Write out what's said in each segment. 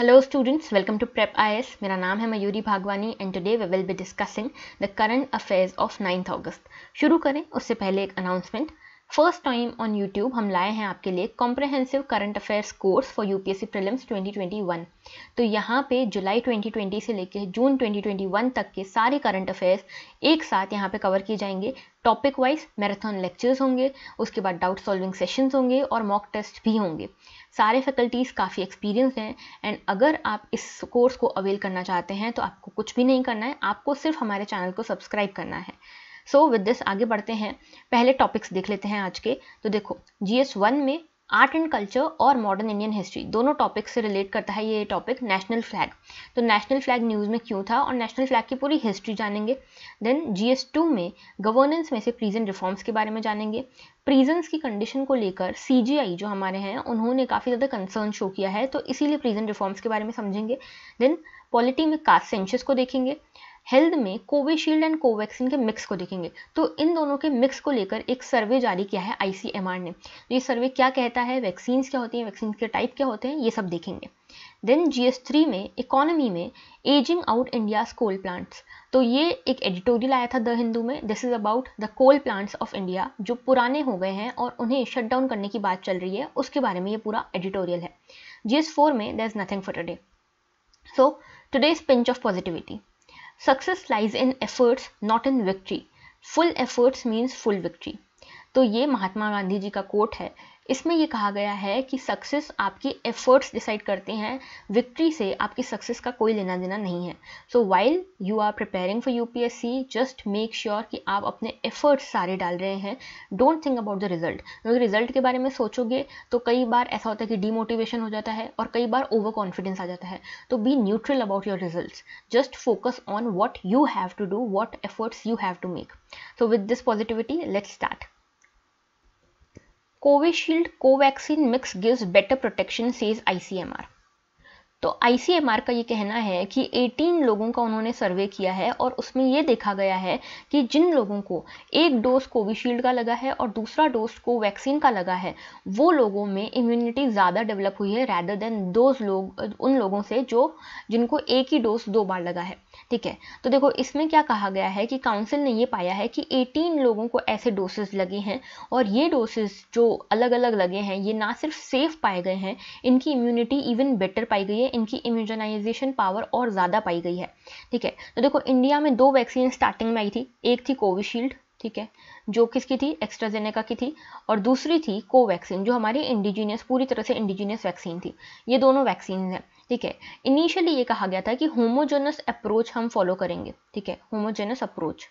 Hello students welcome to prep I S मेरा नाम है Mayuri Bhagwani and today we will be discussing the current affairs of ninth August शुरू करें उससे पहले एक announcement first time on YouTube हम लाए हैं आपके लिए comprehensive current affairs course for UPSC prelims 2021 तो यहाँ पे जुलाई 2020 से लेकर जून 2021 तक के सारे करंट अफेयर्स एक साथ यहाँ पे कवर किए जाएंगे टॉपिक वाइज मैराथन लेक्चर्स होंगे उसके बाद डाउट सॉल्विंग सेशंस होंगे और मॉक टेस्ट भी होंगे सारे फैकल्टीज़ काफ़ी एक्सपीरियंस हैं एंड अगर आप इस कोर्स को अवेल करना चाहते हैं तो आपको कुछ भी नहीं करना है आपको सिर्फ हमारे चैनल को सब्सक्राइब करना है सो विद दिस आगे बढ़ते हैं पहले टॉपिक्स देख लेते हैं आज के तो देखो जी एस वन में आर्ट एंड कल्चर और मॉडर्न इंडियन हिस्ट्री दोनों टॉपिक से रिलेट करता है ये टॉपिक नेशनल फ्लैग तो नेशनल फ्लैग न्यूज़ में क्यों था और नेशनल फ्लैग की पूरी हिस्ट्री जानेंगे देन जी एस टू में गवर्नेंस में से प्रीजन रिफॉर्म्स के बारे में जानेंगे प्रीजन्स की कंडीशन को लेकर सी जो हमारे हैं उन्होंने काफ़ी ज़्यादा कंसर्न शो किया है तो इसीलिए प्रीजन रिफॉर्म्स के बारे में समझेंगे देन पॉलिटी में कास्ट सेंशस को देखेंगे हेल्थ में कोविशील्ड एंड कोवैक्सीन के मिक्स को देखेंगे तो इन दोनों के मिक्स को लेकर एक सर्वे जारी किया है आई ने तो ये सर्वे क्या कहता है वैक्सीन्स क्या होती हैं वैक्सीन के टाइप क्या होते हैं ये सब देखेंगे देन जी एस थ्री में इकोनॉमी में ageing out India coal plants तो ये एक एडिटोरियल आया था द हिंदू में this is about the coal plants of India जो पुराने हो गए हैं और उन्हें शट डाउन करने की बात चल रही है उसके बारे में ये पूरा एडिटोरियल है जी एस फोर में there is nothing for today so today is pinch of positivity success lies in efforts not in victory full efforts means full victory तो ये महात्मा गांधी जी का कोट है इसमें ये कहा गया है कि सक्सेस आपकी एफर्ट्स डिसाइड करते हैं विक्ट्री से आपकी सक्सेस का कोई लेना देना नहीं है so while you are preparing for UPSC just make sure कि आप अपने एफर्ट्स सारे डाल रहे हैं don't think about the result क्योंकि रिजल्ट के बारे में सोचोगे तो कई बार ऐसा होता है कि डीमोटिवेशन हो जाता है और कई बार ओवर कॉन्फिडेंस आ जाता है तो be neutral about your result just focus on what you have to do what efforts you have to make so with this positivity let's start Covishield Covaxin mix gives better protection says ICMR. तो ICMR का ये कहना है कि 18 लोगों का उन्होंने सर्वे किया है और उसमें ये देखा गया है कि जिन लोगों को एक डोज कोविशील्ड का लगा है और दूसरा डोज को वैक्सीन का लगा है वो लोगों में इम्यूनिटी ज़्यादा डेवलप हुई है रैदर देन दोज लोग उन लोगों से जो जिनको एक ही डोज दो बार लगा है ठीक है तो देखो इसमें क्या कहा गया है कि काउंसिल ने ये पाया है कि 18 लोगों को ऐसे डोसेज लगे हैं और ये डोसेज जो अलग अलग लगे हैं ये ना सिर्फ सेफ पाए गए हैं इनकी इम्यूनिटी इवन बेटर पाई गई है इनकी इम्यूनाइजेशन पावर और ज़्यादा पाई गई है ठीक है तो देखो इंडिया में दो वैक्सीन स्टार्टिंग में आई थी एक थी कोविशील्ड ठीक है जो किसकी थी एक्स्ट्राजेनेका की थी और दूसरी थी कोवैक्सीन जो हमारी इंडिजीनियस पूरी तरह से इंडिजीनियस वैक्सीन थी ये दोनों वैक्सीन हैं ठीक है इनिशियली ये कहा गया था कि होमोजेनस अप्रोच हम फॉलो करेंगे ठीक है होमोजेनस अप्रोच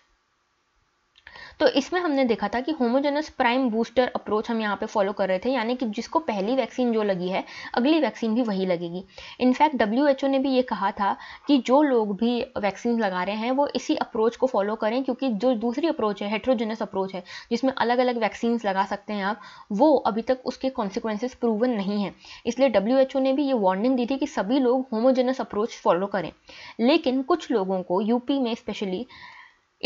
तो इसमें हमने देखा था कि होमोजेनस प्राइम बूस्टर अप्रोच हम यहाँ पे फॉलो कर रहे थे यानी कि जिसको पहली वैक्सीन जो लगी है अगली वैक्सीन भी वही लगेगी इनफैक्ट डब्ल्यू ने भी ये कहा था कि जो लोग भी वैक्सीन लगा रहे हैं वो इसी अप्रोच को फॉलो करें क्योंकि जो दूसरी अप्रोच है हेट्रोजेनस अप्रोच है जिसमें अलग अलग वैक्सीन लगा सकते हैं आप वो अभी तक उसके कॉन्सिक्वेंसेज प्रूवन नहीं है इसलिए डब्ल्यू ने भी ये वार्निंग दी थी कि सभी लोग होमोजेनस अप्रोच फॉलो करें लेकिन कुछ लोगों को यूपी में स्पेशली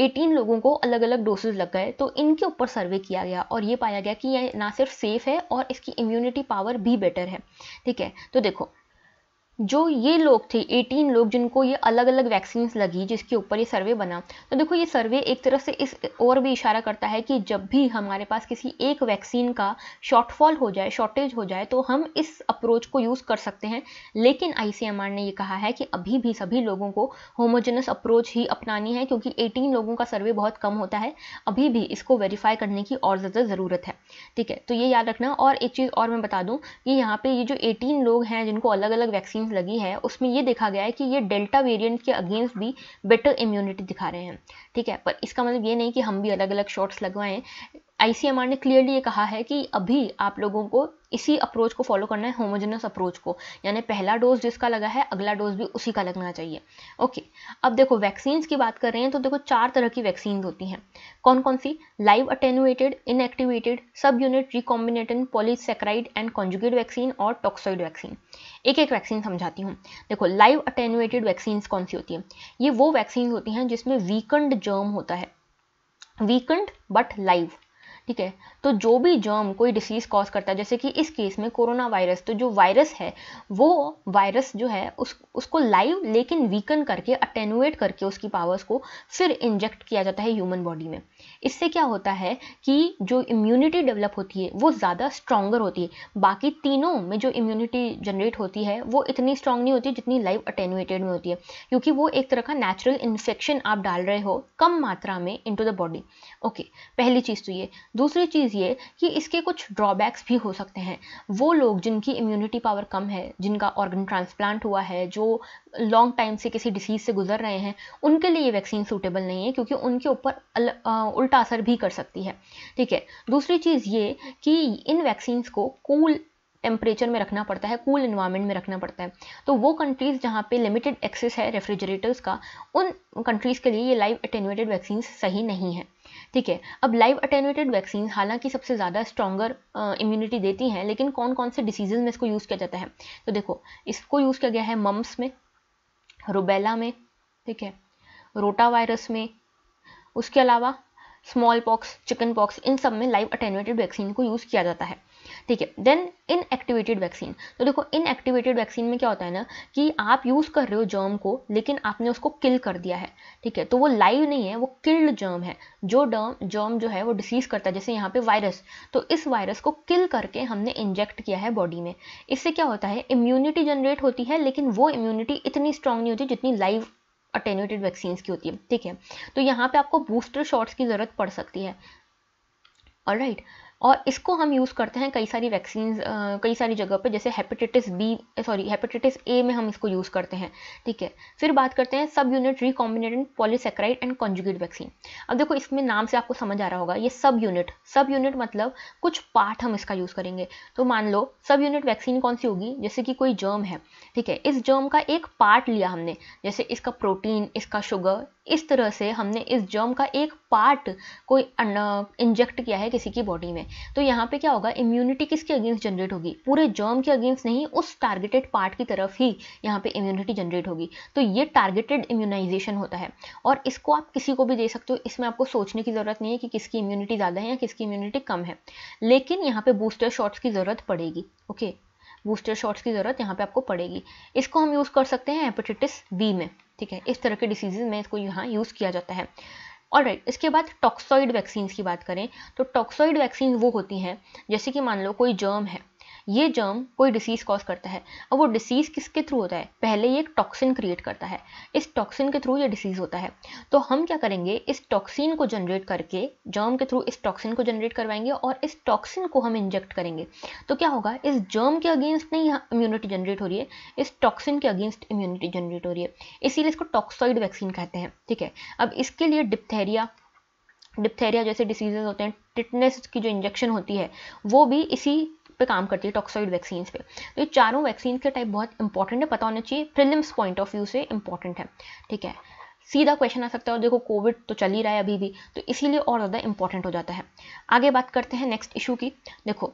18 लोगों को अलग अलग डोसेज लग गए तो इनके ऊपर सर्वे किया गया और ये पाया गया कि यह ना सिर्फ सेफ है और इसकी इम्यूनिटी पावर भी बेटर है ठीक है तो देखो जो ये लोग थे 18 लोग जिनको ये अलग अलग वैक्सीन लगी जिसके ऊपर ये सर्वे बना तो देखो ये सर्वे एक तरह से इस और भी इशारा करता है कि जब भी हमारे पास किसी एक वैक्सीन का शॉर्टफॉल हो जाए शॉर्टेज हो जाए तो हम इस अप्रोच को यूज़ कर सकते हैं लेकिन आई ने ये कहा है कि अभी भी सभी लोगों को होमोजेनस अप्रोच ही अपनानी है क्योंकि एटीन लोगों का सर्वे बहुत कम होता है अभी भी इसको वेरीफाई करने की और ज़्यादा ज़रूरत है ठीक है तो ये याद रखना और एक चीज़ और मैं बता दूँ कि यहाँ पर ये जो एटीन लोग हैं जिनको अलग अलग वैक्सीन वैक्सीन लगी है उसमें ये देखा गया है कि ये डेल्टा वेरिएंट के अगेंस्ट भी बेटर इम्यूनिटी दिखा रहे हैं ठीक है पर इसका मतलब ये नहीं कि हम भी अलग अलग शॉट्स लगवाएं आईसीएमआर ने क्लियरली ये कहा है कि अभी आप लोगों को इसी अप्रोच को फॉलो करना है होमोजेनस अप्रोच को यानी पहला डोज जिसका लगा है अगला डोज भी उसी का लगना चाहिए ओके अब देखो वैक्सीन्स की बात कर रहे हैं तो देखो चार तरह की वैक्सीन होती हैं कौन कौन सी live attenuated inactivated sub unit recombinant polysaccharide and conjugate vaccine और टॉक्सॉइड वैक्सीन एक एक वैक्सीन समझाती हूँ देखो लाइव अटेनुएटेड वैक्सीन कौन सी होती है ये वो वैक्सीन होती हैं जिसमें वीकेंड जर्म होता है वीकेंड बट लाइव ठीक है तो जो भी जर्म कोई डिसीज़ कॉज करता है जैसे कि इस केस में कोरोना वायरस तो जो वायरस है वो वायरस जो है उस उसको लाइव लेकिन वीकन करके अटेनुएट करके उसकी पावर्स को फिर इंजेक्ट किया जाता है ह्यूमन बॉडी में इससे क्या होता है कि जो इम्यूनिटी डेवलप होती है वो ज़्यादा स्ट्रॉन्गर होती है बाकी तीनों में जो इम्यूनिटी जनरेट होती है वो इतनी स्ट्रांग नहीं होती जितनी लाइव अटेनुएटेड में होती है क्योंकि वो एक तरह का नेचुरल इन्फेक्शन आप डाल रहे हो कम मात्रा में इन द बॉडी ओके पहली चीज़ तो ये दूसरी चीज़ ये कि इसके कुछ ड्रॉबैक्स भी हो सकते हैं वो लोग जिनकी इम्यूनिटी पावर कम है जिनका ऑर्गन ट्रांसप्लांट हुआ है जो लॉन्ग टाइम से किसी डिसीज़ से गुजर रहे हैं उनके लिए ये वैक्सीन सूटेबल नहीं है क्योंकि उनके ऊपर उल्टा असर भी कर सकती है ठीक है दूसरी चीज़ ये कि इन वैक्सीन्स को कूल टेम्परेचर में रखना पड़ता है कूल cool इन्वायरमेंट में रखना पड़ता है तो वो कंट्रीज़ जहाँ पे लिमिटेड एक्सेस है रेफ्रिजरेटर्स का उन कंट्रीज़ के लिए ये लाइव अटेनुएटेड वैक्सीन सही नहीं है ठीक है अब लाइव अटेनुएटेड वैक्सीन हालांकि सबसे ज़्यादा स्ट्रॉगर इम्यूनिटी देती हैं लेकिन कौन कौन से डिसीजेज में इसको यूज़ किया जाता है तो देखो इसको यूज़ किया गया है मम्स में रुबेला में ठीक है रोटा वायरस में उसके अलावा स्मॉल पॉक्स चिकन पॉक्स इन सब में लाइव अटेनुएटेड वैक्सीन को यूज़ किया जाता है ठीक है देन इनएक्टिवेटेड वैक्सीन तो देखो इनएक्टिवेटेड वैक्सीन में क्या होता है ना कि आप यूज़ कर रहे हो जर्म को लेकिन आपने उसको किल कर दिया है ठीक है तो वो लाइव नहीं है वो किल्ड जर्म है जो डर्म जर्म जो है वो डिसीज़ करता है जैसे यहाँ पे वायरस तो इस वायरस को किल करके हमने इंजेक्ट किया है बॉडी में इससे क्या होता है इम्यूनिटी जनरेट होती है लेकिन वो इम्यूनिटी इतनी स्ट्रांग नहीं होती जितनी लाइव अटेन्यूटेड वैक्सीन की होती है ठीक है तो यहाँ पे आपको बूस्टर शॉट्स की ज़रूरत पड़ सकती है और राइट right. और इसको हम यूज़ करते हैं कई सारी वैक्सीन कई सारी जगह पे जैसे hepatitis B sorry hepatitis A में हम इसको यूज़ करते हैं ठीक है फिर बात करते हैं sub unit recombinant polysaccharide and conjugate vaccine अब देखो इसमें नाम से आपको समझ आ रहा होगा ये सब यूनिट सब यूनिट मतलब कुछ पार्ट हम इसका यूज़ करेंगे तो मान लो सब यूनिट वैक्सीन कौन सी होगी जैसे कि कोई जर्म है ठीक है इस जर्म का एक पार्ट लिया हमने जैसे इसका प्रोटीन इसका शुगर इस तरह से हमने इस जर्म का एक पार्ट कोई इंजेक्ट किया है किसी की बॉडी में तो यहाँ पे क्या होगा इम्यूनिटी किसके अगेंस्ट जनरेट होगी पूरे जर्म के अगेंस्ट नहीं उस टारगेटेड पार्ट की तरफ ही यहाँ पे इम्यूनिटी जनरेट होगी तो ये टारगेटेड इम्यूनाइजेशन होता है और इसको आप किसी को भी दे सकते हो इसमें आपको सोचने की ज़रूरत नहीं है कि किसकी इम्यूनिटी ज़्यादा है या किसकी इम्यूनिटी कम है लेकिन यहाँ पर बूस्टर शॉट्स की ज़रूरत पड़ेगी ओके बूस्टर शॉट्स की ज़रूरत यहाँ पर आपको पड़ेगी इसको हम यूज़ कर सकते हैं हेपेटाइटिस बी में ठीक है इस तरह के डिसीजेज में इसको यहाँ यूज़ किया जाता है और राइट इसके बाद टॉक्सॉइड वैक्सीन्स की बात करें तो टॉक्सॉइड वैक्सीन वो होती हैं जैसे कि मान लो कोई जर्म है ये जर्म कोई डिसीज कॉज करता है अब वो डिसीज किसके थ्रू होता है पहले ये एक टॉक्सिन क्रिएट करता है इस टॉक्सिन के थ्रू ये डिसीज होता है तो हम क्या करेंगे इस टॉक्सिन को जनरेट करके जर्म के थ्रू इस टॉक्सिन को जनरेट करवाएंगे और इस टॉक्सिन को हम इंजेक्ट करेंगे तो क्या होगा इस जर्म के अगेंस्ट नहीं इम्यूनिटी जनरेट हो रही है इस टॉक्सिन के अगेंस्ट इम्यूनिटी जनरेट हो रही है इसीलिए इसको टॉक्सॉइड वैक्सीन कहते हैं ठीक है अब इसके लिए डिप्थेरिया डिप्थेरिया जैसे डिसीजेज होते हैं टिटनेस की जो इंजेक्शन होती है वो भी इसी पे काम करती है टॉक्सॉइड वैक्सीन पे तो ये चारों वैक्सीन के टाइप बहुत इंपॉर्टेंट है पता होना चाहिए प्रिलिम्स पॉइंट ऑफ व्यू से इंपॉर्टेंट है ठीक है सीधा क्वेश्चन आ सकता है और देखो कोविड तो चल ही रहा है अभी भी तो इसीलिए और ज़्यादा इंपॉर्टेंट हो जाता है आगे बात करते हैं नेक्स्ट इशू की देखो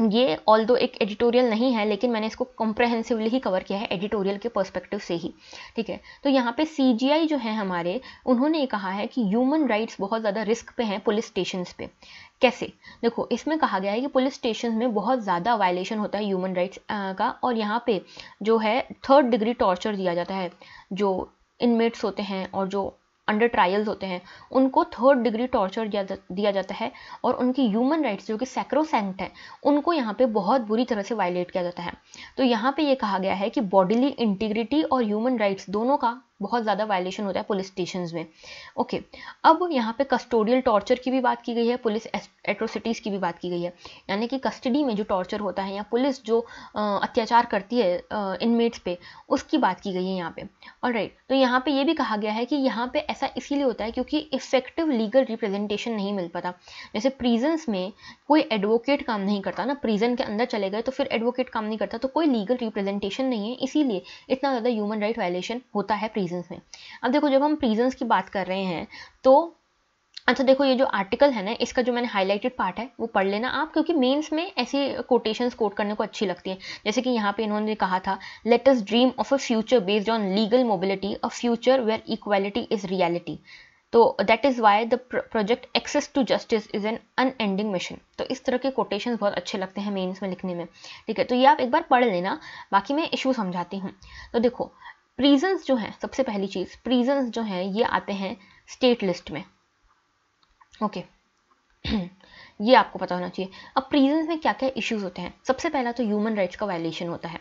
ये ऑल दो एक एडिटोरियल नहीं है लेकिन मैंने इसको कॉम्प्रहेंसिवली ही कवर किया है एडिटोरियल के पर्सपेक्टिव से ही ठीक है तो यहाँ पे सी जो है हमारे उन्होंने ये कहा है कि ह्यूमन राइट्स बहुत ज़्यादा रिस्क पे हैं पुलिस स्टेशन पे कैसे देखो इसमें कहा गया है कि पुलिस स्टेशन में बहुत ज़्यादा वायलेशन होता है ह्यूमन राइट्स का और यहाँ पर जो है थर्ड डिग्री टॉर्चर दिया जाता है जो इनमेट्स होते हैं और जो अंडर ट्रायल्स होते हैं उनको थर्ड डिग्री टॉर्चर दिया जाता है और उनकी ह्यूमन राइट्स जो कि सैक्रोसेंट हैं उनको यहाँ पे बहुत बुरी तरह से वायलेट किया जाता है तो यहाँ पे ये कहा गया है कि बॉडीली इंटीग्रिटी और ह्यूमन राइट्स दोनों का बहुत ज़्यादा वायलेशन होता है पुलिस स्टेशन में ओके अब यहाँ पे कस्टोडियल टॉर्चर की भी बात की गई है पुलिस एट्रोसिटीज़ की भी बात की गई है यानी कि कस्टडी में जो टॉर्चर होता है या पुलिस जो अत्याचार करती है इनमेट्स पे उसकी बात की गई है यहाँ पे और राइट तो यहाँ पे ये भी कहा गया है कि यहाँ पे ऐसा इसीलिए होता है क्योंकि इफेक्टिव लीगल रिप्रेजेंटेशन नहीं मिल पाता जैसे प्रीजन्स में कोई एडवोकेट काम नहीं करता ना प्रीजन के अंदर चले गए तो फिर एडवोकेट काम नहीं करता तो कोई लीगल रिप्रेजेंटेशन नहीं है इसीलिए इतना ज़्यादा ह्यूमन राइट वायलेशन होता है प्रीजन प्रीजन्स में अब देखो जब हम प्रीजन्स की बात कर रहे हैं तो अच्छा देखो ये जो आर्टिकल है ना इसका जो मैंने हाईलाइटेड पार्ट है वो पढ़ लेना आप क्योंकि मेंस में ऐसी कोटेशन कोट करने को अच्छी लगती है जैसे कि यहाँ पे इन्होंने कहा था let us dream of a future based on legal mobility a future where equality is reality तो that is why the project access to justice is an unending mission तो इस तरह के कोटेशन बहुत अच्छे लगते हैं मेन्स में लिखने में ठीक है तो ये आप एक बार पढ़ लेना बाकी मैं इशू समझाती हूँ तो देखो प्रीजन्स जो हैं सबसे पहली चीज़ प्रीजन्स जो हैं ये आते हैं स्टेट लिस्ट में ओके okay. ये आपको पता होना चाहिए अब प्रीजन्स में क्या क्या इश्यूज होते हैं सबसे पहला तो ह्यूमन राइट्स का वायलेशन होता है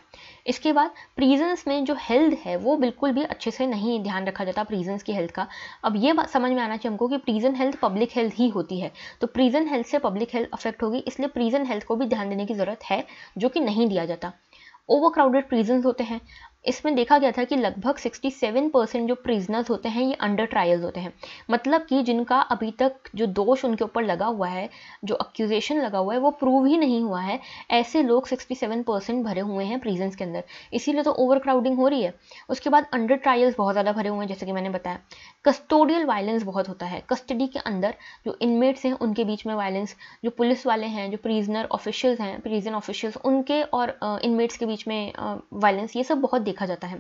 इसके बाद प्रीजन्स में जो हेल्थ है वो बिल्कुल भी अच्छे से नहीं ध्यान रखा जाता प्रीजन्स की हेल्थ का अब ये बात समझ में आना चाहिए हमको कि प्रीजन हेल्थ पब्लिक हेल्थ ही होती है तो प्रीजन हेल्थ से पब्लिक हेल्थ अफेक्ट होगी इसलिए प्रीजन हेल्थ को भी ध्यान देने की ज़रूरत है जो कि नहीं दिया जाता ओवर क्राउडेड प्रीजन्स होते हैं इसमें देखा गया था कि लगभग 67 परसेंट जो प्रिजनर्स होते हैं ये अंडर ट्रायल्स होते हैं मतलब कि जिनका अभी तक जो दोष उनके ऊपर लगा हुआ है जो अक्यूजेशन लगा हुआ है वो प्रूव ही नहीं हुआ है ऐसे लोग 67 परसेंट भरे हुए हैं प्रिजन्स के अंदर इसीलिए तो ओवर क्राउडिंग हो रही है उसके बाद अंडर ट्रायल्स बहुत ज़्यादा भरे हुए हैं जैसे कि मैंने बताया कस्टोडियल वायलेंस बहुत होता है कस्टडी के अंदर जो इनमेट्स हैं उनके बीच में वायलेंस जो पुलिस वाले हैं जो प्रिजनर ऑफिशियल्स हैं प्रिजन ऑफिशियल्स उनके और इनमेट्स के बीच में वायलेंस ये सब बहुत देखा जाता है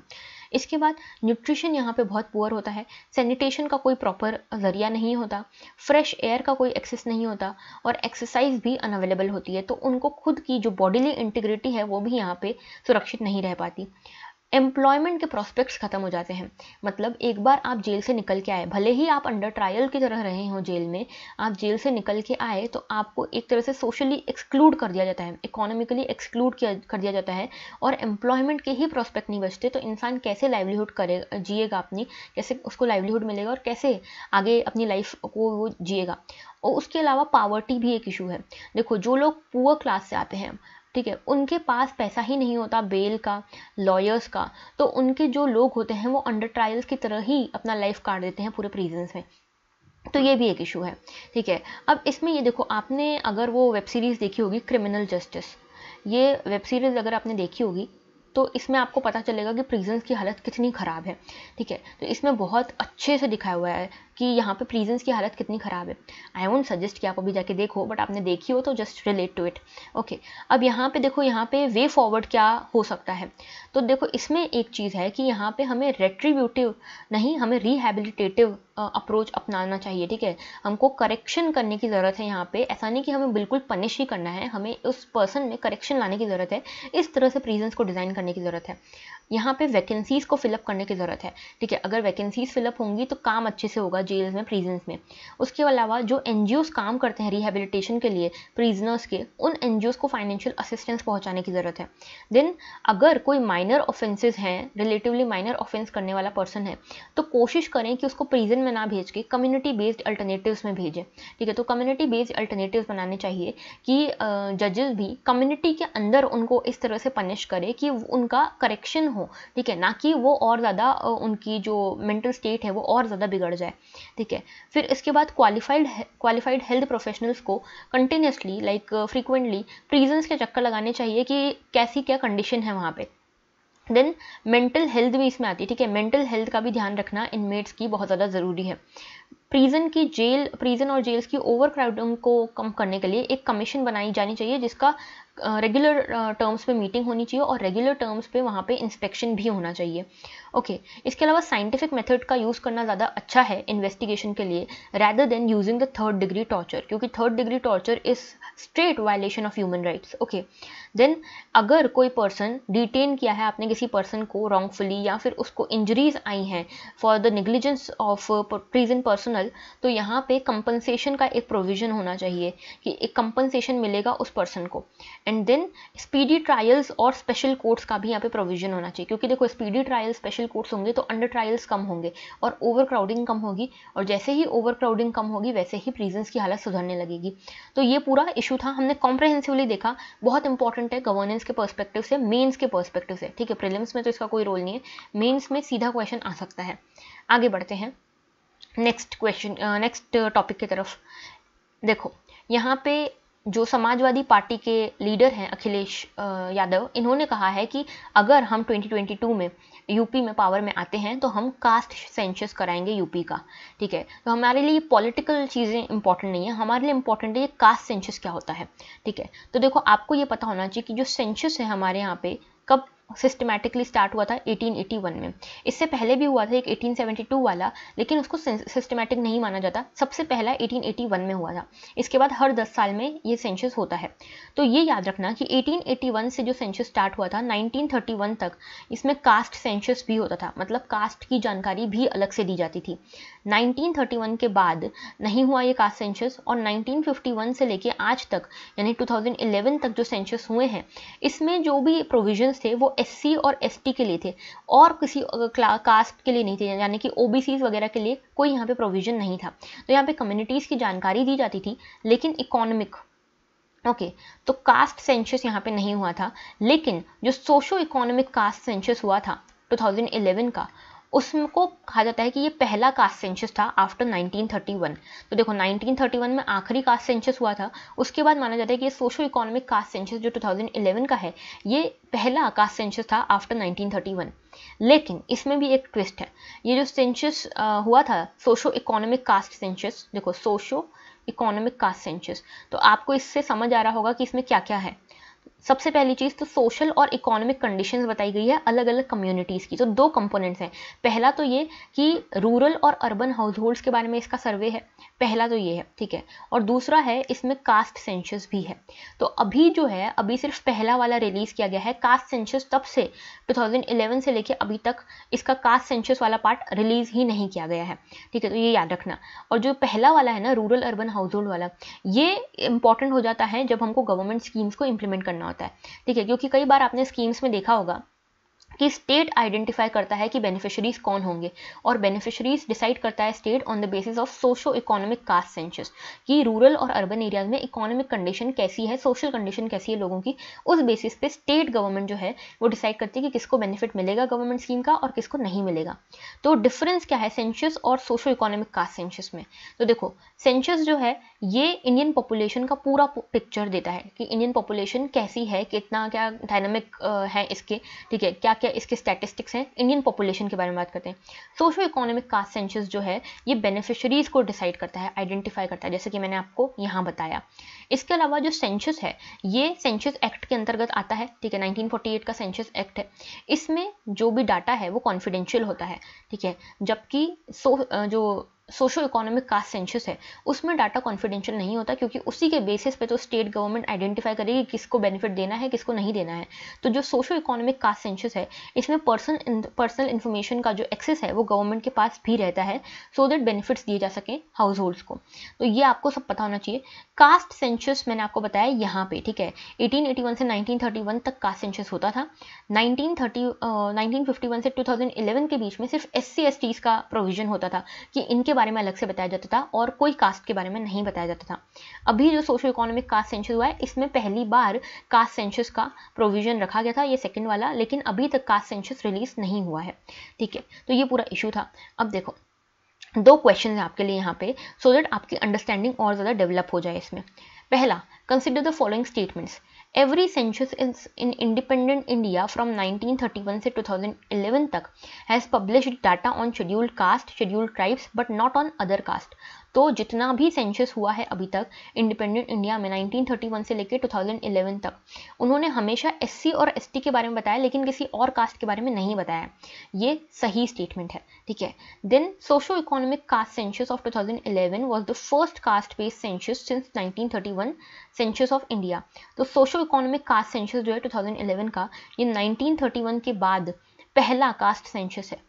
इसके बाद न्यूट्रिशन यहाँ पे बहुत पुअर होता है सैनिटेशन का कोई प्रॉपर ज़रिया नहीं होता फ्रेश एयर का कोई एक्सेस नहीं होता और एक्सरसाइज भी अनअवेलेबल होती है तो उनको खुद की जो बॉडीली इंटीग्रिटी है वो भी यहाँ पे सुरक्षित नहीं रह पाती एम्प्लॉयमेंट के प्रोस्पेक्ट्स खत्म हो जाते हैं मतलब एक बार आप जेल से निकल के आए भले ही आप अंडर ट्रायल की तरह रहे हो जेल में आप जेल से निकल के आए तो आपको एक तरह से सोशली एक्सक्लूड कर दिया जाता है इकोनॉमिकली एक्सक्लूड किया कर दिया जाता है और एम्प्लॉयमेंट के ही प्रोस्पेक्ट नहीं बचते तो इंसान कैसे लाइवलीहुड करेगा जिएगा अपनी कैसे उसको लाइवलीहुड मिलेगा और कैसे आगे अपनी लाइफ को वो जिएगा और उसके अलावा पावर्टी भी एक इशू है देखो जो लोग पुअर क्लास से आते हैं ठीक है उनके पास पैसा ही नहीं होता बेल का लॉयर्स का तो उनके जो लोग होते हैं वो अंडर ट्रायल्स की तरह ही अपना लाइफ काट देते हैं पूरे प्रीजन्स में तो ये भी एक इशू है ठीक है अब इसमें ये देखो आपने अगर वो वेब सीरीज़ देखी होगी क्रिमिनल जस्टिस ये वेब सीरीज़ अगर आपने देखी होगी तो इसमें आपको पता चलेगा कि प्रिजन्स की हालत कितनी ख़राब है ठीक है तो इसमें बहुत अच्छे से दिखाया हुआ है कि यहाँ पे प्रिजन्स की हालत कितनी ख़राब है आई वोट सजेस्ट कि आप अभी जाके देखो बट आपने देखी हो तो just relate to it okay अब यहाँ पे देखो यहाँ पे वे फॉरवर्ड क्या हो सकता है तो देखो इसमें एक चीज़ है कि यहाँ पे हमें रेट्रीब्यूटिव नहीं हमें रिहेबिलिटेटिव अप्रोच अपनाना चाहिए ठीक है हमको करेक्शन करने की ज़रूरत है यहाँ पे ऐसा नहीं कि हमें बिल्कुल पनिश ही करना है हमें उस पर्सन में करेक्शन लाने की ज़रूरत है इस तरह से प्रिजन्स को डिज़ाइन करने की ज़रूरत है यहाँ पे वैकेंसीज़ को फिलअप करने की ज़रूरत है ठीक है अगर वैकेंसीज़ फिलअप होंगी तो काम अच्छे से होगा जेल्स में प्रीजन्स में उसके अलावा जो एन काम करते हैं रिहेबिलिटेशन के लिए प्रीजनर्स के उन एन को फाइनेंशियल असिस्टेंस पहुँचाने की ज़रूरत है देन अगर कोई माइनर ऑफेंसेज हैं रिलेटिवली माइनर ऑफेंस करने वाला पर्सन है तो कोशिश करें कि उसको प्रीजन में ना भेज के कम्युनिटी बेस्ड अल्टरनेटिव्स में भेजें ठीक है तो कम्युनिटी बेस्ड अल्टरनेटिव बनाने चाहिए कि जजेस भी कम्युनिटी के अंदर उनको इस तरह से पनिश करें कि उनका करेक्शन हो हो ठीक है ना कि वो और ज़्यादा उनकी जो मेंटल स्टेट है वो और ज़्यादा बिगड़ जाए ठीक है फिर इसके बाद क्वालिफाइड क्वालिफाइड हेल्थ प्रोफेशनल्स को कंटिन्यूसली लाइक फ्रीक्वेंटली रीजन्स के चक्कर लगाने चाहिए कि कैसी क्या कंडीशन है वहाँ पर देन मेंटल हेल्थ भी इसमें आती है ठीक है मेंटल हेल्थ का भी ध्यान रखना इनमेट्स की बहुत ज़्यादा ज़रूरी है प्रिजन की जेल प्रिजन और जेल्स की ओवर क्राउडिंग को कम करने के लिए एक कमीशन बनाई जानी चाहिए जिसका रेगुलर टर्म्स पे मीटिंग होनी चाहिए और रेगुलर टर्म्स पे वहाँ पे इंस्पेक्शन भी होना चाहिए ओके okay, इसके अलावा साइंटिफिक मेथड का यूज़ करना ज़्यादा अच्छा है इन्वेस्टिगेशन के लिए rather than using the third degree torture क्योंकि third degree torture is straight violation of human rights okay then अगर कोई पर्सन डिटेन किया है आपने किसी पर्सन को रॉन्गफुली या फिर उसको इंजरीज आई हैं for the negligence of prison personnel स्थल तो यहाँ पे कंपनसेशन का एक प्रोविजन होना चाहिए कि एक कंपनसेशन मिलेगा उस पर्सन को एंड देन स्पीडी ट्रायल्स और स्पेशल कोर्ट्स का भी यहाँ पे प्रोविजन होना चाहिए क्योंकि देखो स्पीडी ट्रायल्स स्पेशल कोर्ट्स होंगे तो अंडर ट्रायल्स कम होंगे और ओवर क्राउडिंग कम होगी और जैसे ही ओवर क्राउडिंग कम होगी वैसे ही प्रीजन्स की हालत सुधरने लगेगी तो ये पूरा इशू था हमने कॉम्प्रहेंसिवली देखा बहुत इंपॉर्टेंट है गवर्नेंस के परस्पेक्टिव से मेन्स के परस्पेक्टिव से ठीक है प्रिलिम्स में तो इसका कोई रोल नहीं है मेन्स में सीधा क्वेश्चन आ सकता है आगे बढ़ते हैं नेक्स्ट क्वेश्चन नेक्स्ट टॉपिक की तरफ देखो यहाँ पे जो समाजवादी पार्टी के लीडर हैं अखिलेश यादव इन्होंने कहा है कि अगर हम 2022 में यूपी में पावर में आते हैं तो हम कास्ट सेंशस कराएंगे यूपी का ठीक है तो हमारे लिए पॉलिटिकल चीज़ें इंपॉर्टेंट नहीं है हमारे लिए इंपॉर्टेंट है ये कास्ट सेंशस क्या होता है ठीक है तो देखो आपको ये पता होना चाहिए कि जो सेंशस है हमारे यहाँ पे कब सिस्टमेटिकली स्टार्ट हुआ था 1881 में इससे पहले भी हुआ था एक 1872 वाला लेकिन उसको सिस्टमेटिक नहीं माना जाता सबसे पहला 1881 में हुआ था इसके बाद हर 10 साल में ये सेंसस होता है तो ये याद रखना कि 1881 से जो सेंशस स्टार्ट हुआ था 1931 तक इसमें कास्ट सेंशस भी होता था मतलब कास्ट की जानकारी भी अलग से दी जाती थी 1931 के बाद नहीं हुआ ये कास्ट सेंसस और 1951 से लेके आज तक यानी 2011 तक जो सेंशस हुए हैं इसमें जो भी प्रोविजंस थे वो एस और एस के लिए थे और किसी कास्ट के लिए नहीं थे यानी कि ओ वगैरह के लिए कोई यहाँ पे प्रोविजन नहीं था तो यहाँ पे कम्युनिटीज़ की जानकारी दी जाती थी लेकिन इकोनॉमिक ओके okay, तो कास्ट सेंसस यहाँ पे नहीं हुआ था लेकिन जो सोशो इकोनॉमिक कास्ट सेंसस हुआ था 2011 का उसको कहा जाता है कि ये पहला कास्ट सेंसस था आफ्टर 1931 तो देखो 1931 में आखिरी कास्ट सेंसस हुआ था उसके बाद माना जाता है कि ये सोशो इकोनॉमिक कास्ट सेंसस जो 2011 का है ये पहला कास्ट सेंसस था आफ्टर 1931 लेकिन इसमें भी एक ट्विस्ट है ये जो सेंसस हुआ था सोशो इकोनॉमिक कास्ट सेंसस देखो सोशो इकोनॉमिक कास्ट सेंसस तो आपको इससे समझ आ रहा होगा कि इसमें क्या क्या है सबसे पहली चीज़ तो सोशल और इकोनॉमिक कंडीशंस बताई गई है अलग अलग कम्युनिटीज़ की तो दो कंपोनेंट्स हैं पहला तो ये कि रूरल और अर्बन हाउस होल्ड्स के बारे में इसका सर्वे है पहला तो ये है ठीक है और दूसरा है इसमें कास्ट सेंशस भी है तो अभी जो है अभी सिर्फ पहला वाला रिलीज़ किया गया है कास्ट सेंशस तब से टू से लेके अभी तक इसका कास्ट सेंशस वाला पार्ट रिलीज़ ही नहीं किया गया है ठीक है तो ये याद रखना और जो पहला वाला है ना रूरल अर्बन हाउस होल्ड वाला ये इंपॉर्टेंट हो जाता है जब हमको गवर्नमेंट स्कीम्स को इम्प्लीमेंट करना होता है ठीक है क्योंकि कई बार आपने स्कीम्स में देखा होगा कि स्टेट आइडेंटिफाई करता है कि बेनिफिशरीज कौन होंगे और बेनिफिशरीज डिसाइड करता है state on the basis of socio economic caste census कि रूरल और अर्बन एरियाज में इकोनॉमिक कंडीशन कैसी है सोशल कंडीशन कैसी है लोगों की उस बेसिस पे स्टेट गवर्नमेंट जो है वो डिसाइड करती है कि किसको बेनिफिट मिलेगा गवर्नमेंट स्कीम का और किसको नहीं मिलेगा तो डिफरेंस क्या है सेंशस और सोशो इकोनॉमिक कास्ट सेंशस में तो देखो सेंशस जो है ये इंडियन पॉपुलेशन का पूरा पिक्चर देता है कि इंडियन पॉपुलेशन कैसी है कितना क्या डायनामिक है इसके ठीक है क्या क्या इसके स्टैटिस्टिक्स हैं इंडियन पॉपुलेशन के बारे में बात करते हैं सोशो इकोनॉमिक कास्ट सेंसस जो है ये बेनिफिशरीज को डिसाइड करता है आइडेंटिफाई करता है जैसे कि मैंने आपको यहाँ बताया इसके अलावा जो सेंसस है ये सेंसस एक्ट के अंतर्गत आता है ठीक है 1948 का सेंसस एक्ट है इसमें जो भी डाटा है वो कॉन्फिडेंशियल होता है ठीक है जबकि सो जो सोशो इकोनॉमिक कास्ट सेंसस है उसमें डाटा कॉन्फिडेंशियल नहीं होता क्योंकि उसी के बेसिस पे तो स्टेट गवर्नमेंट आइडेंटिफाई करेगी किसको बेनिफिट देना है किसको नहीं देना है तो जो सोशो इकोनॉमिक कास्ट सेंसस है इसमें पर्सन पर्सनल इन्फॉर्मेशन का जो एक्सेस है वो गवर्नमेंट के पास भी रहता है सो दैट बेनिफिट्स दिए जा सकें हाउस होल्ड्स को तो ये आपको सब पता होना चाहिए कास्ट सेंसस मैंने आपको बताया यहाँ पे ठीक है एटीन से नाइनटीन तक कास्ट सेंसस होता था नाइनटीन थर्टी uh, से टू के बीच में सिर्फ एस सी का प्रोविजन होता था कि इनके बारे में अलग से बताया जाता था और कोई कास्ट के बारे में नहीं बताया जाता था अभी जो सोशो इकोनॉमिक कास्ट सेंसस हुआ है इसमें पहली बार कास्ट सेंसस का प्रोविजन रखा गया था ये सेकंड वाला लेकिन अभी तक कास्ट सेंसस रिलीज नहीं हुआ है ठीक है तो ये पूरा इशू था अब देखो दो क्वेश्चन हैं आपके लिए यहाँ पे सो so दैट आपकी अंडरस्टैंडिंग और ज़्यादा डेवलप हो जाए इसमें पहला consider the following statements Every census in independent India from 1931 to 2011 has published data on scheduled caste, scheduled tribes, but not on other castes. तो जितना भी सेंसस हुआ है अभी तक इंडिपेंडेंट इंडिया में 1931 से लेकर 2011 तक उन्होंने हमेशा एससी और एसटी के बारे में बताया लेकिन किसी और कास्ट के बारे में नहीं बताया ये सही स्टेटमेंट है ठीक है then socio economic caste census of 2011 was the first caste based census since 1931 census of India तो सोशो इकोनॉमिक कास्ट सेंसस जो है 2011 का ये 1931 के बाद पहला कास्ट सेंशस है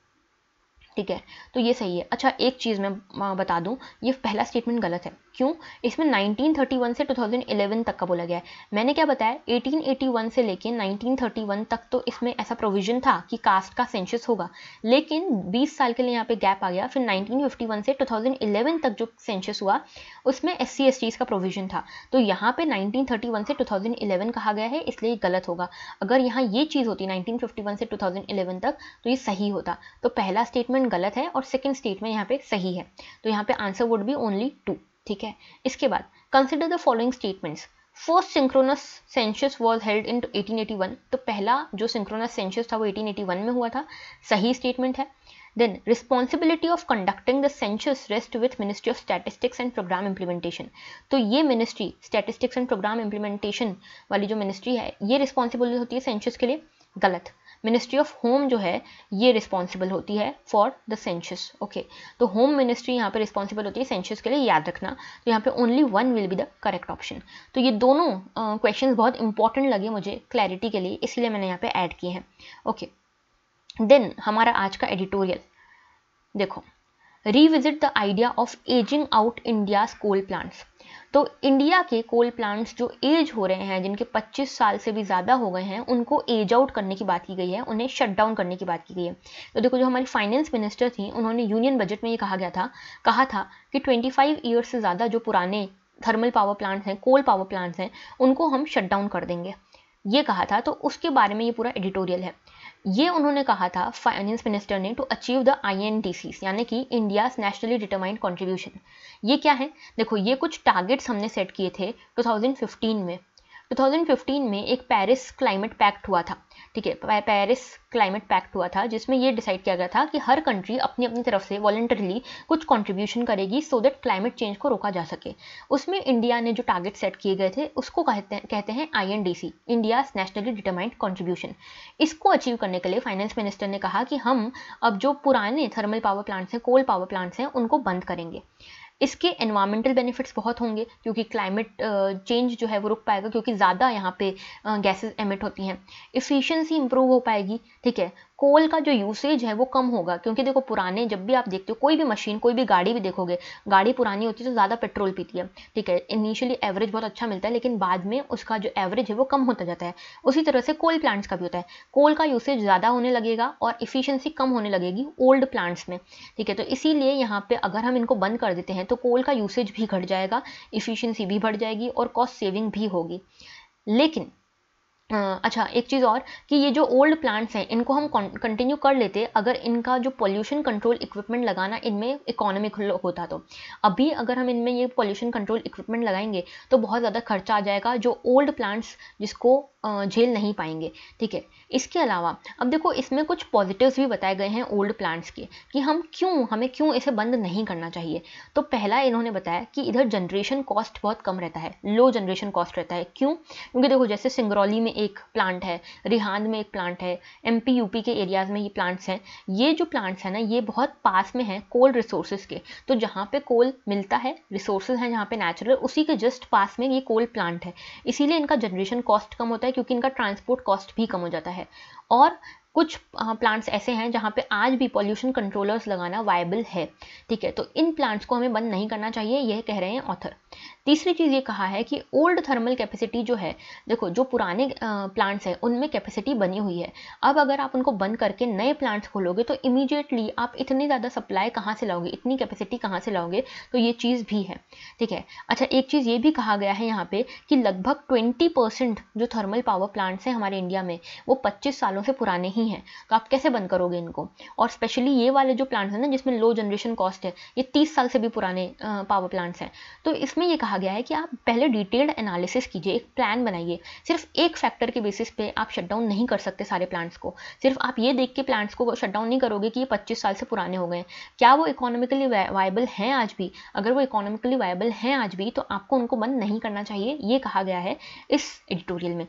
ठीक है तो ये सही है अच्छा एक चीज़ मैं बता दूं ये पहला स्टेटमेंट गलत है क्यों इसमें 1931 से 2011 तक का बोला गया है मैंने क्या बताया 1881 से लेकर 1931 तक तो इसमें ऐसा प्रोविजन था कि कास्ट का सेंसस होगा लेकिन 20 साल के लिए यहाँ पे गैप आ गया फिर 1951 से 2011 तक जो सेंसस हुआ उसमें एस सी का प्रोविजन था तो यहाँ पे वन से इलेवन कहा गया है इसलिए गलत होगा अगर यहाँ ये चीज़ होती वन से इलेवन तक तो ये सही होता तो पहला स्टेटमेंट स्टेटमेंट गलत है और सेकेंड स्टेटमेंट यहाँ पे सही है तो यहाँ पे answer would be only two ठीक है इसके बाद consider the following statements first synchronous census was held in eighteen eighty one तो पहला जो सिंक्रोनस सेंशियस था वो एटीन एटी वन में हुआ था सही स्टेटमेंट है then responsibility of conducting the census rest with ministry of statistics and programme implementation तो ये ministry statistics and programme implementation वाली जो मिनिस्ट्री है ये रिस्पॉन्सिबिलिटी होती है सेंशियस के लिए गलत मिनिस्ट्री ऑफ होम जो है ये रिस्पॉन्सिबल होती है फॉर द सेंशस ओके तो होम मिनिस्ट्री यहाँ पे रिस्पॉन्सिबल होती है सेंशस के लिए याद रखना तो यहाँ पे only one will be the correct option तो ये दोनों क्वेश्चन uh, बहुत इंपॉर्टेंट लगे मुझे क्लैरिटी के लिए इसलिए मैंने यहाँ पे ऐड किए हैं ओके देन हमारा आज का एडिटोरियल देखो revisit the idea of ageing out India coal plants तो इंडिया के कोल प्लांट्स जो एज हो रहे हैं जिनके 25 साल से भी ज़्यादा हो गए हैं उनको एज आउट करने की बात की गई है उन्हें शट डाउन करने की बात की गई है तो देखो जो हमारी फाइनेंस मिनिस्टर थी उन्होंने यूनियन बजट में ये कहा गया था कहा था कि 25 फाइव ईयर्स से ज़्यादा जो पुराने थर्मल पावर प्लांट्स हैं कोल पावर प्लांट्स हैं उनको हम शट डाउन कर देंगे ये कहा था तो उसके बारे में ये पूरा एडिटोरियल है ये उन्होंने कहा था फाइनेंस मिनिस्टर ने to achieve the I N D C यानी कि इंडिया नेशनली डिटरमाइंड कॉन्ट्रीब्यूशन ये क्या है देखो ये कुछ टारगेट्स हमने सेट किए थे 2015 में 2015 में एक पेरिस क्लाइमेट पैक्ट हुआ था ठीक है पेरिस क्लाइमेट पैक्ट हुआ था जिसमें ये डिसाइड किया गया था कि हर कंट्री अपनी अपनी तरफ से वॉल्टरली कुछ कंट्रीब्यूशन करेगी सो दैट क्लाइमेट चेंज को रोका जा सके उसमें इंडिया ने जो टारगेट सेट किए गए थे उसको कहते हैं कहते हैं I N D C India nationally determined contribution इसको अचीव करने के लिए फाइनेंस मिनिस्टर ने कहा कि हम अब जो पुराने थर्मल पावर प्लांट्स हैं कोल पावर प्लांट्स हैं उनको बंद करेंगे इसके एनवायरमेंटल बेनिफिट्स बहुत होंगे क्योंकि क्लाइमेट चेंज जो है वो रुक पाएगा क्योंकि ज़्यादा यहाँ पे गैसेस एमिट होती हैं इफ़िशेंसी इंप्रूव हो पाएगी ठीक है कोल का जो यूसेज है वो कम होगा क्योंकि देखो पुराने जब भी आप देखते हो कोई भी मशीन कोई भी गाड़ी भी देखोगे गाड़ी पुरानी होती है तो ज़्यादा पेट्रोल पीती है ठीक है इनिशियली एवरेज बहुत अच्छा मिलता है लेकिन बाद में उसका जो एवरेज है वो कम होता जाता है उसी तरह से कोल प्लांट्स का भी होता है कोल का यूसेज ज़्यादा होने लगेगा और इफिशियंसी कम होने लगेगी ओल्ड प्लांट्स में ठीक है तो इसीलिए यहाँ पे अगर हम इनको बंद कर देते हैं तो कोल का यूसेज भी घट जाएगा इफिशियंसी भी बढ़ जाएगी और कॉस्ट सेविंग भी होगी लेकिन अच्छा एक चीज़ और कि ये जो ओल्ड प्लांट्स हैं इनको हम कंटिन्यू कर लेते अगर इनका जो पोल्यूशन कंट्रोल इक्विपमेंट लगाना इनमें इकोनॉमिक होता तो अभी अगर हम इनमें ये पोल्यूशन कंट्रोल इक्विपमेंट लगाएंगे तो बहुत ज़्यादा खर्चा आ जाएगा जो ओल्ड प्लांट्स जिसको झेल नहीं पाएंगे ठीक है इसके अलावा अब देखो इसमें कुछ पॉजिटिव्स भी बताए गए हैं ओल्ड प्लांट्स के कि हम क्यों हमें क्यों इसे बंद नहीं करना चाहिए तो पहला इन्होंने बताया कि इधर जनरेशन कॉस्ट बहुत कम रहता है लो जनरेशन कॉस्ट रहता है क्यों क्योंकि देखो जैसे सिंगरौली में एक प्लांट है रिहांद में एक प्लांट है एमपी यूपी के एरियाज में ये प्लांट्स हैं ये जो प्लांट्स हैं ना ये बहुत पास में हैं कोल रिसोर्सेज के तो जहाँ पे कोल मिलता है रिसोर्सेज हैं जहाँ पे नेचुरल उसी के जस्ट पास में ये कोल प्लांट है इसीलिए इनका जनरेशन कॉस्ट कम होता है क्योंकि इनका ट्रांसपोर्ट कॉस्ट भी कम हो जाता है और कुछ प्लांट्स हाँ, ऐसे हैं जहाँ पे आज भी पॉल्यूशन कंट्रोलर्स लगाना वायबल है ठीक है तो इन प्लांट्स को हमें बंद नहीं करना चाहिए यह कह रहे हैं ऑथर तीसरी चीज़ ये कहा है कि ओल्ड थर्मल कैपेसिटी जो है देखो जो पुराने प्लांट्स हैं उनमें कैपेसिटी बनी हुई है अब अगर आप उनको बंद करके नए प्लांट्स खोलोगे तो इमीजिएटली आप इतनी ज़्यादा सप्लाई कहाँ से लाओगे इतनी कैपेसिटी कहाँ से लाओगे तो ये चीज़ भी है ठीक है अच्छा एक चीज़ ये भी कहा गया है यहाँ पर कि लगभग ट्वेंटी परसेंट जो थर्मल पावर प्लांट्स हैं हमारे इंडिया में वो पच्चीस सालों से पुराने ही नहीं है तो आप कैसे बंद करोगे इनको और स्पेशली ये वाले जो प्लांट्स हैं ना जिसमें लो जनरेशन कॉस्ट है ये तीस साल से भी पुराने पावर प्लांट्स हैं तो इसमें ये कहा गया है कि आप पहले डिटेल्ड एनालिसिस कीजिए एक प्लान बनाइए सिर्फ एक फैक्टर के बेसिस पे आप शटडाउन नहीं कर सकते सारे प्लांट्स को सिर्फ आप ये देख के प्लांट्स को शटडाउन नहीं करोगे कि ये पच्चीस साल से पुराने हो गए क्या वो इकोनॉमिकली वायबल हैं आज भी अगर वो इकोनॉमिकली वायबल हैं आज भी तो आपको उनको बंद नहीं करना चाहिए ये कहा गया है इस एडिटोरियल में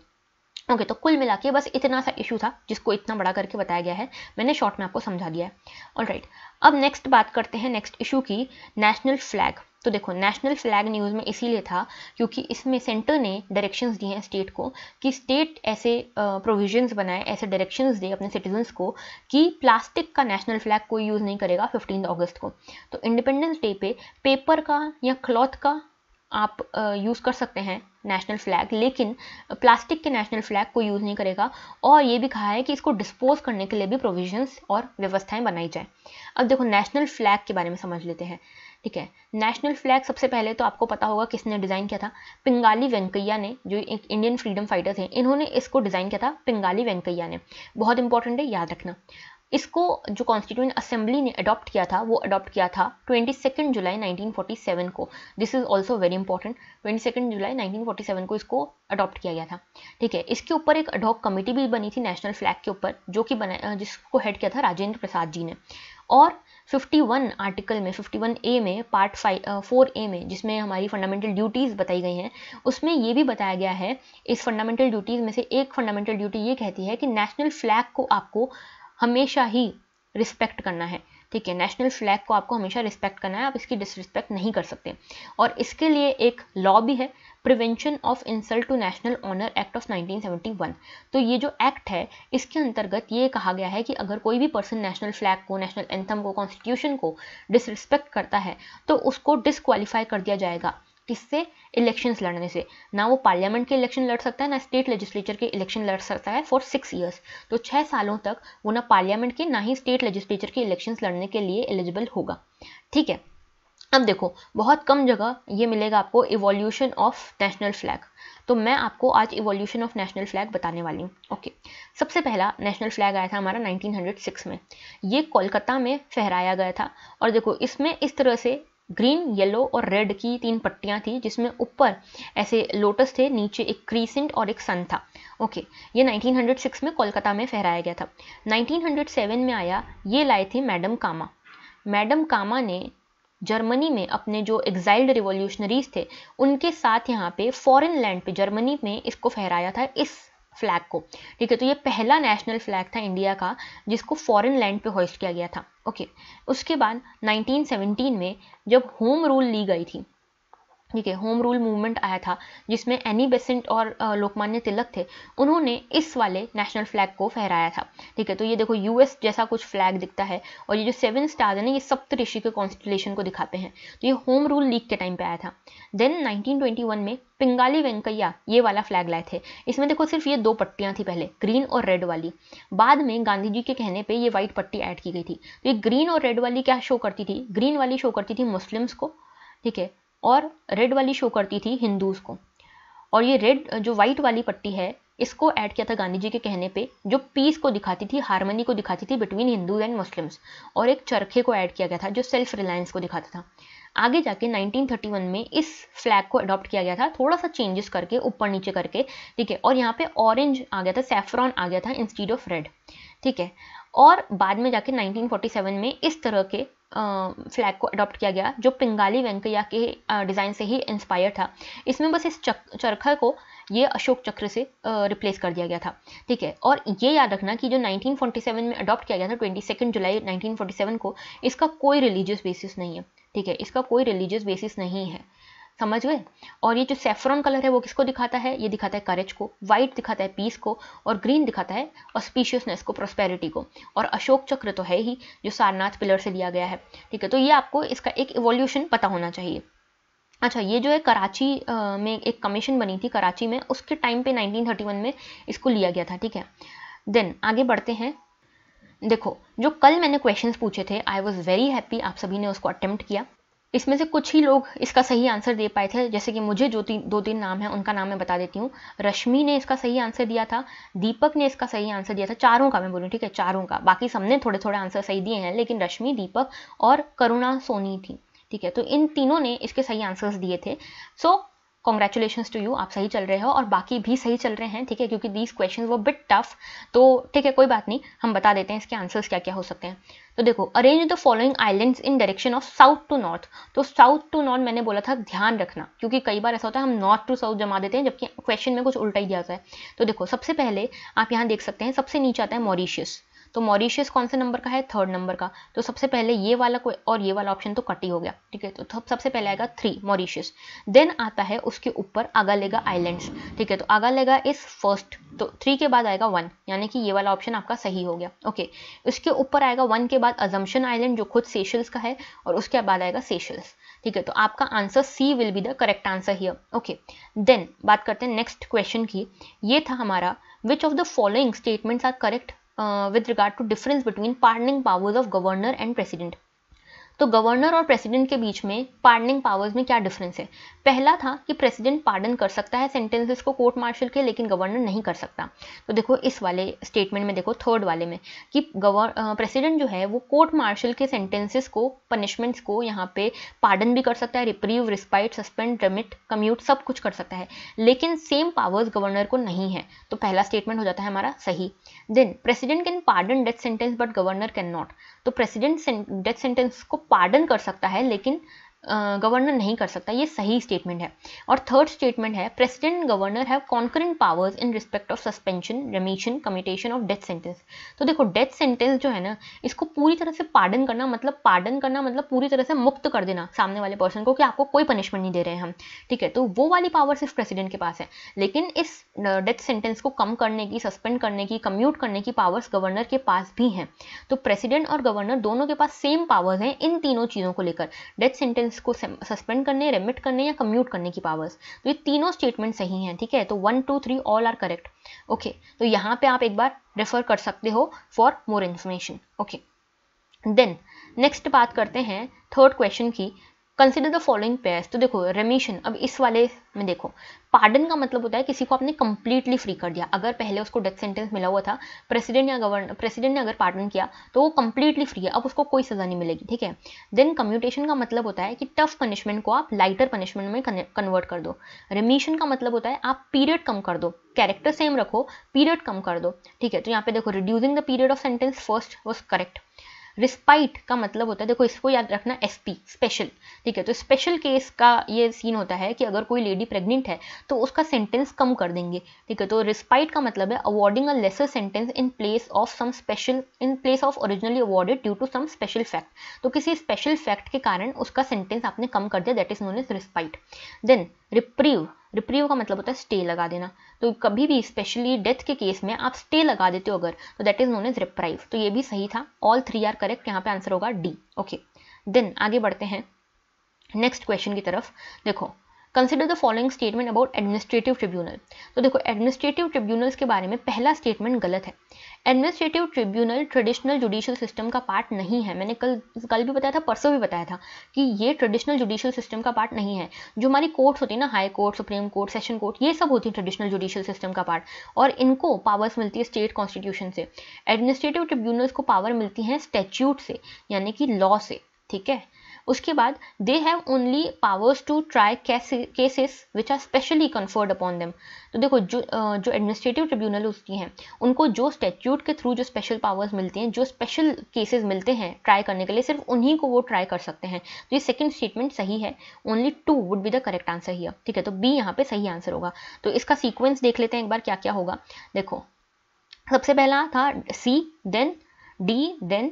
ओके okay, तो कुल मिला के बस इतना सा इशू था जिसको इतना बड़ा करके बताया गया है मैंने शॉर्ट में आपको समझा दिया है ऑल right, अब नेक्स्ट बात करते हैं नेक्स्ट इशू की नेशनल फ्लैग तो देखो नेशनल फ्लैग न्यूज़ में इसीलिए था क्योंकि इसमें सेंटर ने डायरेक्शंस दिए हैं स्टेट को कि स्टेट ऐसे प्रोविजंस बनाए ऐसे डायरेक्शंस दे अपने सिटीजन्स को कि प्लास्टिक का नेशनल फ्लैग कोई यूज़ नहीं करेगा फिफ्टीन अगस्त को तो इंडिपेंडेंस डे पे पेपर का या क्लॉथ का आप यूज़ कर सकते हैं नेशनल फ्लैग लेकिन प्लास्टिक के नेशनल फ्लैग को यूज़ नहीं करेगा और ये भी कहा है कि इसको डिस्पोज करने के लिए भी प्रोविजंस और व्यवस्थाएं बनाई जाए अब देखो नेशनल फ्लैग के बारे में समझ लेते हैं ठीक है नेशनल फ्लैग सबसे पहले तो आपको पता होगा किसने डिज़ाइन किया था पिंगाली वेंकैया ने जो एक इंडियन फ्रीडम फाइटर थे इन्होंने इसको डिज़ाइन किया था पिंगाली वेंकैया ने बहुत इंपॉर्टेंट है याद रखना इसको जो कॉन्स्टिट्यूंट असेंबली ने अडॉप्ट किया था वो अडॉप्ट किया था ट्वेंटी सेकेंड जुलाई 1947 को this is also very important twenty second July 1947 को इसको अडॉप्ट किया गया था ठीक है इसके ऊपर एक अडॉक कमेटी भी बनी थी नेशनल फ्लैग के ऊपर जो कि बनाया जिसको हेड किया था राजेंद्र प्रसाद जी ने और 51 आर्टिकल में 51 ए में पार्ट फाइव फोर ए में जिसमें हमारी फंडामेंटल ड्यूटीज़ बताई गई हैं उसमें ये भी बताया गया है इस फंडामेंटल ड्यूटीज़ में से एक फंडामेंटल ड्यूटी ये कहती है कि नेशनल फ्लैग को आपको हमेशा ही रिस्पेक्ट करना है ठीक है नेशनल फ्लैग को आपको हमेशा रिस्पेक्ट करना है आप इसकी डिसरिस्पेक्ट नहीं कर सकते और इसके लिए एक लॉ भी है prevention of insult to national honour act of 1971 तो ये जो एक्ट है इसके अंतर्गत ये कहा गया है कि अगर कोई भी पर्सन नेशनल फ्लैग को नेशनल एंथम को कॉन्स्टिट्यूशन को डिसरिस्पेक्ट करता है तो उसको डिसक्वालीफाई कर दिया जाएगा किससे इलेक्शंस लड़ने से ना वो पार्लियामेंट के इलेक्शन लड़ सकता है ना स्टेट लेजिस्लेचर के इलेक्शन लड़ सकता है फॉर सिक्स ईयर्स तो छः सालों तक वो ना पार्लियामेंट के ना ही स्टेट लेजिस्लेचर के इलेक्शंस लड़ने के लिए एलिजिबल होगा ठीक है अब देखो बहुत कम जगह ये मिलेगा आपको इवोल्यूशन ऑफ नेशनल फ्लैग तो मैं आपको आज इवोल्यूशन ऑफ नेशनल फ्लैग बताने वाली हूँ ओके सबसे पहला नेशनल फ्लैग आया था हमारा 1906 में ये कोलकाता में फहराया गया था और देखो इसमें इस तरह से ग्रीन येलो और रेड की तीन पट्टियां थी जिसमें ऊपर ऐसे लोटस थे नीचे एक क्रीसेंट और एक सन था ओके ये 1906 में कोलकाता में फहराया गया था 1907 में आया ये लाए थे मैडम कामा मैडम कामा ने जर्मनी में अपने जो एग्जाइल्ड रिवोल्यूशनरीज थे उनके साथ यहाँ पे फॉरेन लैंड पे जर्मनी में इसको फहराया था इस फ्लैग को ठीक है तो ये पहला नेशनल फ्लैग था इंडिया का जिसको फॉरेन लैंड पे होस्ट किया गया था ओके उसके बाद 1917 में जब होम रूल ली गई थी ठीक है होम रूल मूवमेंट आया था जिसमें एनी बेसेंट और लोकमान्य तिलक थे उन्होंने इस वाले नेशनल फ्लैग को फहराया था ठीक है तो ये देखो यूएस जैसा कुछ फ्लैग दिखता है और ये जो सेवन स्टार्स है ना ये सप्त तो ऋषि के कॉन्स्टलेशन को दिखाते हैं तो ये होम रूल लीग के टाइम पे आया था देन नाइनटीन में पिंगाली वेंकैया ये वाला फ्लैग लाए थे इसमें देखो सिर्फ ये दो पट्टियाँ थी पहले ग्रीन और रेड वाली बाद में गांधी जी के कहने पर ये व्हाइट पट्टी ऐड की गई थी तो ये ग्रीन और रेड वाली क्या शो करती थी ग्रीन वाली शो करती थी मुस्लिम्स को ठीक है और रेड वाली शो करती थी हिंदूज़ को और ये रेड जो वाइट वाली पट्टी है इसको ऐड किया था गांधी जी के कहने पे जो पीस को दिखाती थी हारमनी को दिखाती थी बिटवीन हिंदू एंड मुस्लिम्स और एक चरखे को ऐड किया गया था जो सेल्फ रिलायंस को दिखाता था आगे जाके 1931 में इस फ्लैग को अडॉप्ट किया गया था थोड़ा सा चेंजेस करके ऊपर नीचे करके ठीक है और यहाँ पे ऑरेंज आ गया था सेफ्रॉन आ गया था इंस्टीड ऑफ रेड ठीक है और बाद में जाके 1947 में इस तरह के फ्लैग को अडॉप्ट किया गया जो पिंगाली वेंकैया के डिज़ाइन से ही इंस्पायर था इसमें बस इस चक, चरखा को ये अशोक चक्र से रिप्लेस कर दिया गया था ठीक है और ये याद रखना कि जो 1947 में अडॉप्ट किया गया था ट्वेंटी जुलाई 1947 को इसका कोई रिलीजियस बेसिस नहीं है ठीक है इसका कोई रिलीजियस बेसिस नहीं है समझ गए और ये जो सेफ्रॉन कलर है वो किसको दिखाता है ये दिखाता है करेज को वाइट दिखाता है पीस को और ग्रीन दिखाता है ऑस्पिशियसनेस को प्रोस्पेरिटी को और अशोक चक्र तो है ही जो सारनाथ पिलर से लिया गया है ठीक है तो ये आपको इसका एक इवोल्यूशन पता होना चाहिए अच्छा ये जो है कराची आ, में एक कमीशन बनी थी कराची में उसके टाइम पे 1931 में इसको लिया गया था ठीक है देन आगे बढ़ते हैं देखो जो कल मैंने क्वेश्चंस पूछे थे आई वाज वेरी हैप्पी आप सभी ने उसको अटेम्प्ट किया इसमें से कुछ ही लोग इसका सही आंसर दे पाए थे जैसे कि मुझे जो तीन दो तीन नाम है उनका नाम मैं बता देती हूँ रश्मि ने इसका सही आंसर दिया था दीपक ने इसका सही आंसर दिया था चारों का मैं बोलूँ ठीक है चारों का बाकी सबने थोड़े थोड़े आंसर सही दिए हैं लेकिन रश्मि दीपक और करुणा सोनी थी ठीक है तो इन तीनों ने इसके सही आंसर्स दिए थे सो कॉन्ग्रेचुलेशन टू यू आप सही चल रहे हो और बाकी भी सही चल रहे हैं ठीक है क्योंकि दीज क्वेश्चन वो बिट टफ तो ठीक है कोई बात नहीं हम बता देते हैं इसके आंसर्स क्या क्या हो सकते हैं तो देखो arrange the following islands in direction of south to north तो साउथ टू नॉर्थ मैंने बोला था ध्यान रखना क्योंकि कई बार ऐसा होता है हम नॉर्थ टू साउथ जमा देते हैं जबकि क्वेश्चन में कुछ उल्टा ही दिया जाता है तो देखो सबसे पहले आप यहाँ देख सकते हैं सबसे नीचे आता है मॉरिशियस तो मॉरिशियस कौन से नंबर का है थर्ड नंबर का तो सबसे पहले ये वाला कोई और ये वाला ऑप्शन तो कट ही हो गया ठीक है तो सबसे पहले आएगा थ्री मॉरिशियस देन आता है उसके ऊपर आगालेगा आइलैंड्स ठीक है तो आगालेगा इस फर्स्ट तो थ्री के बाद आएगा वन यानी कि ये वाला ऑप्शन आपका सही हो गया ओके इसके ऊपर आएगा वन के बाद अजम्पन आइलैंड जो खुद सेशल्स का है और उसके बाद आएगा सेशल्स ठीक है तो आपका answer C will be the correct answer here okay then बात करते हैं नेक्स्ट क्वेश्चन की ये था हमारा which of the following statements are correct uh, with regard to difference between pardoning powers of governor and president तो governor और president के बीच में पार्डनिंग पावर्स में क्या डिफरेंस है पहला था कि प्रेसिडेंट पार्डन कर सकता है सेंटेंसेस को कोर्ट मार्शल के लेकिन गवर्नर नहीं कर सकता तो देखो इस वाले स्टेटमेंट में देखो थर्ड वाले में कि गवर प्रेसिडेंट जो है वो कोर्ट मार्शल के सेंटेंसेस को पनिशमेंट्स को यहाँ पे पार्डन भी कर सकता है reprieve respite suspend remit commute सब कुछ कर सकता है लेकिन सेम पावर्स गवर्नर को नहीं है तो पहला स्टेटमेंट हो जाता है हमारा सही then president can pardon death sentence but governor can not तो प्रेसिडेंट डेथ सेंटेंस को पार्डन कर सकता है लेकिन गवर्नर नहीं कर सकता ये सही स्टेटमेंट है और थर्ड स्टेटमेंट है president governor have concurrent powers in respect of suspension remission commutation of death sentence तो देखो डेथ सेंटेंस जो है ना इसको पूरी तरह से पार्डन करना मतलब पार्डन करना मतलब पूरी तरह से मुक्त कर देना सामने वाले पर्सन को कि आपको कोई पनिशमेंट नहीं दे रहे हैं हम ठीक है तो वो वाली पावर सिर्फ प्रेसिडेंट के पास है लेकिन इस डेथ सेंटेंस को कम करने की सस्पेंड करने की कम्यूट करने की पावर्स गवर्नर के पास भी हैं तो प्रेसिडेंट और गवर्नर दोनों के पास सेम पावर्स हैं इन तीनों चीज़ों को लेकर डेथ सेंटेंस लाइसेंस को सस्पेंड करने रेमिट करने या कम्यूट करने की पावर्स तो ये तीनों स्टेटमेंट सही हैं ठीक है तो one two three all are correct okay तो यहाँ पे आप एक बार रेफर कर सकते हो for more information okay then next बात करते हैं थर्ड क्वेश्चन की कंसिडर द फॉलोइंग पेयर्स तो देखो रेमिशन अब इस वाले में देखो पार्डन का मतलब होता है किसी को आपने कंप्लीटली फ्री कर दिया अगर पहले उसको डेथ सेंटेंस मिला हुआ था प्रेसिडेंट या गवर्नर प्रेसिडेंट ने अगर पार्डन किया तो वो कंप्लीटली फ्री है अब उसको कोई सज़ा नहीं मिलेगी ठीक है देन कम्यूटेशन का मतलब होता है कि टफ पनिशमेंट को आप लाइटर पनिशमेंट में कन्वर्ट कर दो रेमिशन का मतलब होता है आप पीरियड कम कर दो कैरेक्टर सेम रखो पीरियड कम कर दो ठीक है तो यहाँ पे देखो reducing the period of sentence first was correct respite का मतलब होता है देखो इसको याद रखना एसपी स्पेशल ठीक है तो स्पेशल केस का ये सीन होता है कि अगर कोई लेडी प्रेग्नेंट है तो उसका सेंटेंस कम कर देंगे ठीक है तो रिस्पाइट का मतलब है awarding a lesser sentence in place of some special in place of originally awarded due to some special fact तो किसी स्पेशल फैक्ट के कारण उसका सेंटेंस आपने कम कर दिया that is known as respite then reprieve reprieve का मतलब होता है स्टे लगा देना तो कभी भी स्पेशली डेथ के केस में आप स्टे लगा देते हो अगर तो that is known as reprieve तो ये भी सही था ऑल थ्री आर करेक्ट यहाँ पे आंसर होगा डी ओके देन आगे बढ़ते हैं नेक्स्ट क्वेश्चन की तरफ देखो consider the following statement about administrative tribunal तो देखो एडमिनिस्ट्रेटिव ट्रिब्यूनल्स के बारे में पहला स्टेटमेंट गलत है administrative tribunal traditional judicial system का पार्ट नहीं है मैंने कल कल भी बताया था परसों भी बताया था कि ये ट्रेडिशनल जुडिशियल सिस्टम का पार्ट नहीं है जो हमारी कोर्ट्स होती है ना high court supreme court session court ये सब होती है ट्रेडिशनल जुडिशियल सिस्टम का पार्ट और इनको पावर्स मिलती है स्टेट कॉन्स्टिट्यूशन से एडमिनिस्ट्रेटिव ट्रिब्यूनल्स को पावर मिलती है स्टैच्यूट से यानी कि लॉ से ठीक है उसके बाद they have only powers to try cases which are specially conferred upon them तो देखो जो जो एडमिनिस्ट्रेटिव ट्रिब्यूनल होती हैं उनको जो स्टेट्यूट के थ्रू जो स्पेशल पावर्स मिलते हैं जो स्पेशल केसेस मिलते हैं ट्राई करने के लिए सिर्फ उन्हीं को वो ट्राई कर सकते हैं तो ये सेकेंड स्टेटमेंट सही है only two would be the correct answer ही ठीक है तो बी यहाँ पे सही आंसर होगा तो इसका सीक्वेंस देख लेते हैं एक बार क्या क्या होगा देखो सबसे पहला था C then D then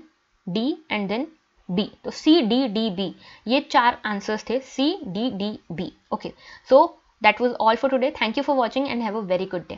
D and then B तो सी डी डी बी ये चार आंसर्स थे C D D B okay so that was all for today thank you for watching and have a very good day